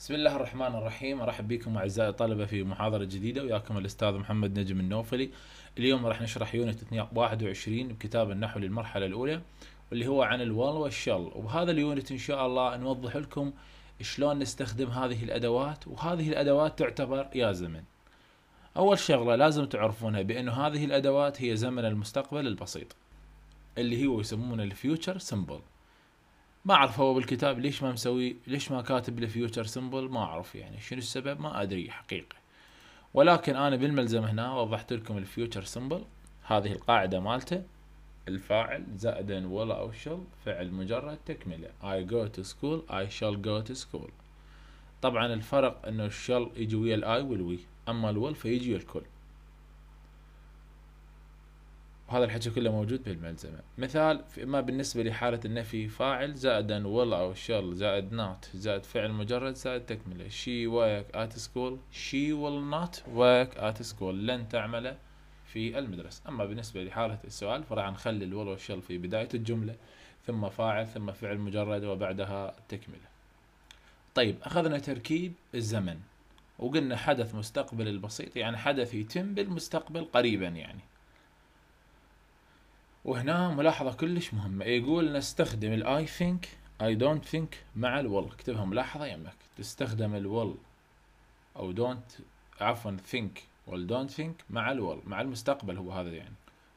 بسم الله الرحمن الرحيم ارحب بكم اعزائي الطلبه في محاضره جديده وياكم الاستاذ محمد نجم النوفلي اليوم راح نشرح يونت 21 بكتاب النحو للمرحله الاولى واللي هو عن الوال والشل وبهذا اليونت ان شاء الله نوضح لكم شلون نستخدم هذه الادوات وهذه الادوات تعتبر يا زمن اول شغله لازم تعرفونها بانه هذه الادوات هي زمن المستقبل البسيط اللي هو يسمونه الفيوتشر سمبل ما اعرف هو بالكتاب ليش ما مسوي ليش ما كاتب الفيوتشر سمبل ما اعرف يعني شنو السبب ما ادري حقيقه ولكن انا بالملزم هنا وضحت لكم الفيوتشر سمبل هذه القاعده مالته الفاعل زائد ولا او شل فعل مجرد تكمله اي جو تو سكول اي شال جو تو سكول طبعا الفرق انه الشل يجي ويا الاي والوي اما الول فيجي ويا الكل وهذا الحكي كله موجود بالملزمة مثال ما بالنسبة لحالة النفي فاعل زائدا will أو shall زائد not زائد فعل مجرد زائد تكملة she work at school she will not work at school لن تعمل في المدرسة أما بالنسبة لحالة السؤال فراح نخلي الول والشل في بداية الجملة ثم فاعل ثم فعل مجرد وبعدها تكملة طيب أخذنا تركيب الزمن وقلنا حدث مستقبل البسيط يعني حدث يتم بالمستقبل قريبا يعني وهنا ملاحظة كلش مهمة يقول نستخدم I ثينك اي دونت ثينك مع الول اكتبها ملاحظة يمك تستخدم الول او دونت عفوا ثينك والدونت ثينك مع الول مع المستقبل هو هذا يعني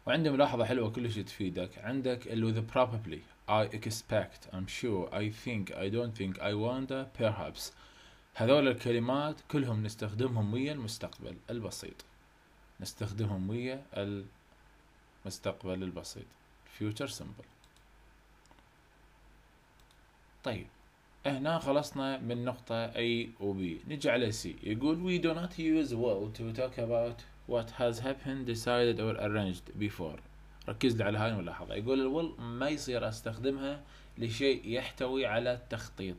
وعندي ملاحظة حلوة كلش تفيدك عندك اللي with probably I expect I'm sure I think I don't think I wonder perhaps هذول الكلمات كلهم نستخدمهم ويا المستقبل البسيط نستخدمهم ويا ال مستقبل البسيط future simple طيب هنا خلصنا من نقطة A و B نجي على C يقول we do not use will to talk about what has happened decided or arranged before ركز لي على هاي الملاحظة يقول will ما يصير استخدمها لشيء يحتوي على التخطيط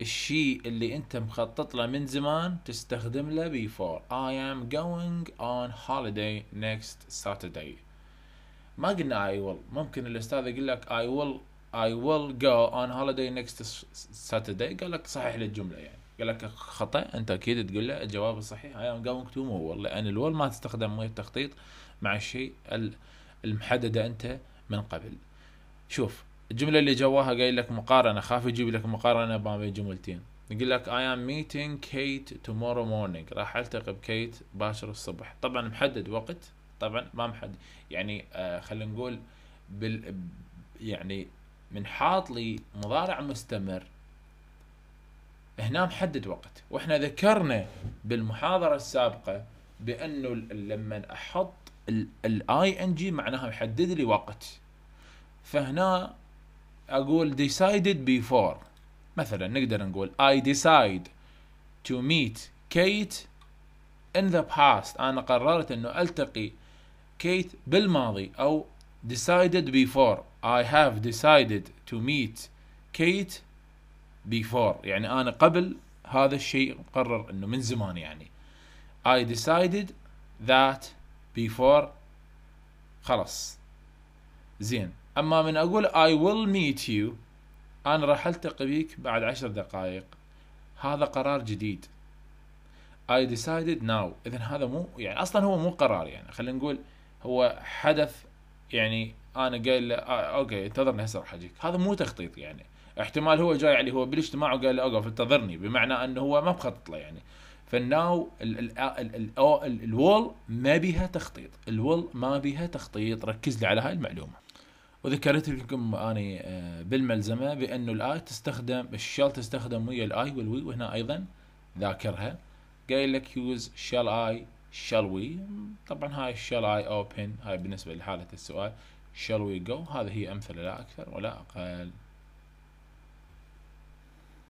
الشيء اللي انت مخطط له من زمان تستخدم له before I am going on holiday next Saturday ما قلنا I will ممكن الاستاذ يقول لك I will I will go on holiday next Saturday قال لك صحح للجملة يعني قال لك خطأ أنت أكيد تقول له الجواب الصحيح I am going to move لان أن الول ما تستخدم مو التخطيط مع الشيء المحددة أنت من قبل شوف الجملة اللي جواها قايل لك مقارنة خاف يجيب لك مقارنة بين جملتين يقول لك I am meeting Kate tomorrow morning راح التقي بكيت باكر الصبح طبعا محدد وقت طبعا ما محدد يعني آه خلينا نقول بال يعني من حاط لي مضارع مستمر هنا محدد وقت واحنا ذكرنا بالمحاضرة السابقة بانه لما احط الاي ان جي معناها يحدد لي وقت فهنا اقول decided before مثلا نقدر نقول I decide to meet Kate in the past انا قررت انه التقي كيت بالماضي او decided before I have decided to meet Kate before يعني انا قبل هذا الشيء مقرر انه من زمان يعني I decided that before خلاص زين اما من اقول اي ويل ميت يو انا راح التقي بيك بعد عشر دقائق هذا قرار جديد اي ديسايدد ناو اذا هذا مو يعني اصلا هو مو قرار يعني خلينا نقول هو حدث يعني انا قايل له آه، اوكي انتظرني هسه راح اجيك هذا مو تخطيط يعني احتمال هو جاي عليه هو بالاجتماع وقال له اوقف انتظرني بمعنى انه هو ما مخطط له يعني فالناو آه، الول ما بيها تخطيط الول ما بيها تخطيط ركز لي على هاي المعلومه وذكرت لكم اني آه، بالملزمه بانه الاي تستخدم الشال تستخدم ويا الاي والوي وهنا ايضا ذاكرها قايل لك يوز شال اي شال وي طبعا هاي الشال اي اوبن هاي بالنسبه لحاله السؤال شال وي جو هذه هي امثله لا اكثر ولا اقل